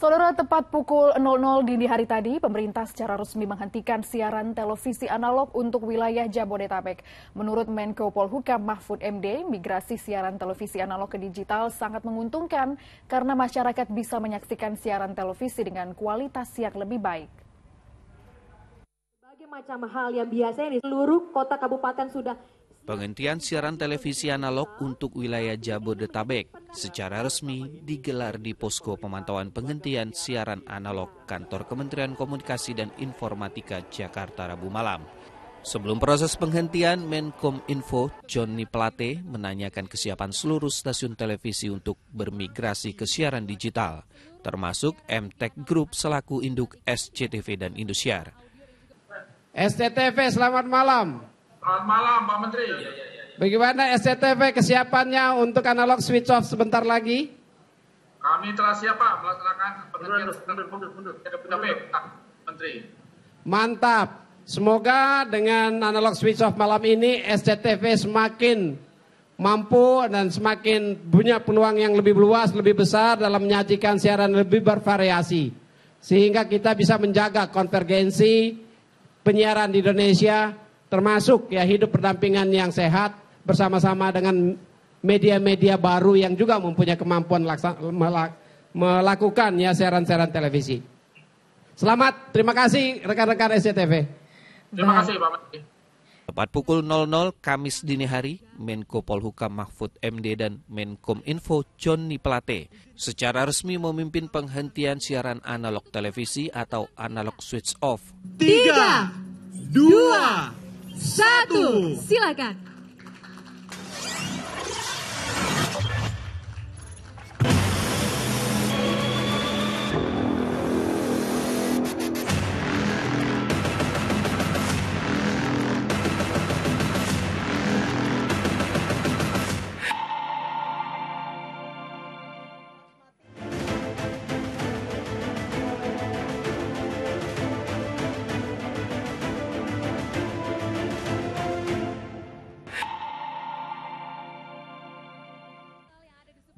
Saudara tepat pukul 00 dini hari tadi, pemerintah secara resmi menghentikan siaran televisi analog untuk wilayah Jabodetabek. Menurut Menko Polhukam Mahfud MD, migrasi siaran televisi analog ke digital sangat menguntungkan karena masyarakat bisa menyaksikan siaran televisi dengan kualitas yang lebih baik. Bagi macam hal yang biasanya di seluruh kota kabupaten sudah Penghentian siaran televisi analog untuk wilayah Jabodetabek secara resmi digelar di posko pemantauan penghentian siaran analog kantor Kementerian Komunikasi dan Informatika Jakarta Rabu malam. Sebelum proses penghentian, Menkom Info Johnny Plate menanyakan kesiapan seluruh stasiun televisi untuk bermigrasi ke siaran digital, termasuk MTech Group selaku induk SCTV dan Indosiar. SCTV selamat malam. Selamat malam Pak Menteri. Ya, ya, ya. Bagaimana SCTV kesiapannya untuk analog switch off sebentar lagi? Kami telah siap Pak melaksanakan penelitian Menteri. Mantap. Semoga dengan analog switch off malam ini SCTV semakin mampu dan semakin punya peluang yang lebih luas, lebih besar dalam menyajikan siaran lebih bervariasi. Sehingga kita bisa menjaga konvergensi penyiaran di Indonesia termasuk ya hidup berdampingan yang sehat bersama-sama dengan media-media baru yang juga mempunyai kemampuan melakukan ya siaran-siaran televisi. Selamat, terima kasih rekan-rekan SCTV. Terima kasih Pak Menteri. Tepat pukul 00 Kamis dini hari, Menko Polhukam Mahfud MD dan Menkom Info Johnny Plate secara resmi memimpin penghentian siaran analog televisi atau analog switch off. 3, 2, satu. Silakan.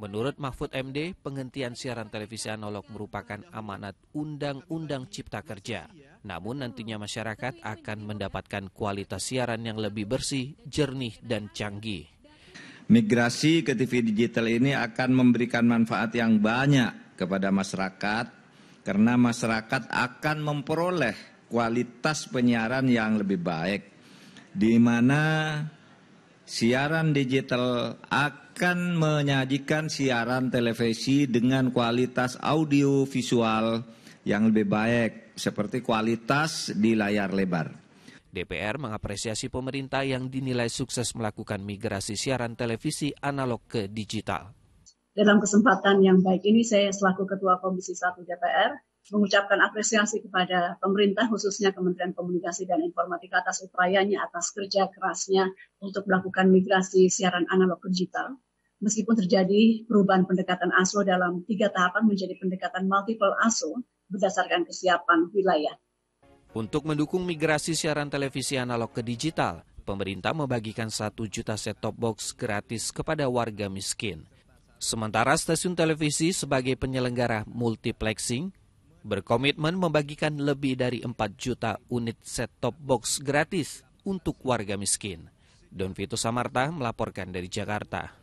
Menurut Mahfud MD, penghentian siaran televisi analog merupakan amanat Undang-Undang Cipta Kerja. Namun nantinya masyarakat akan mendapatkan kualitas siaran yang lebih bersih, jernih, dan canggih. Migrasi ke TV digital ini akan memberikan manfaat yang banyak kepada masyarakat karena masyarakat akan memperoleh kualitas penyiaran yang lebih baik di mana siaran digital akan akan menyajikan siaran televisi dengan kualitas audio visual yang lebih baik, seperti kualitas di layar lebar. DPR mengapresiasi pemerintah yang dinilai sukses melakukan migrasi siaran televisi analog ke digital. Dalam kesempatan yang baik ini, saya selaku Ketua Komisi 1 DPR mengucapkan apresiasi kepada pemerintah khususnya Kementerian Komunikasi dan Informatika atas upayanya atas kerja kerasnya untuk melakukan migrasi siaran analog ke digital. Meskipun terjadi perubahan pendekatan ASO dalam tiga tahapan menjadi pendekatan multiple ASO berdasarkan kesiapan wilayah. Untuk mendukung migrasi siaran televisi analog ke digital, pemerintah membagikan 1 juta set-top box gratis kepada warga miskin. Sementara stasiun televisi sebagai penyelenggara multiplexing berkomitmen membagikan lebih dari 4 juta unit set-top box gratis untuk warga miskin. Don Vito Samarta melaporkan dari Jakarta.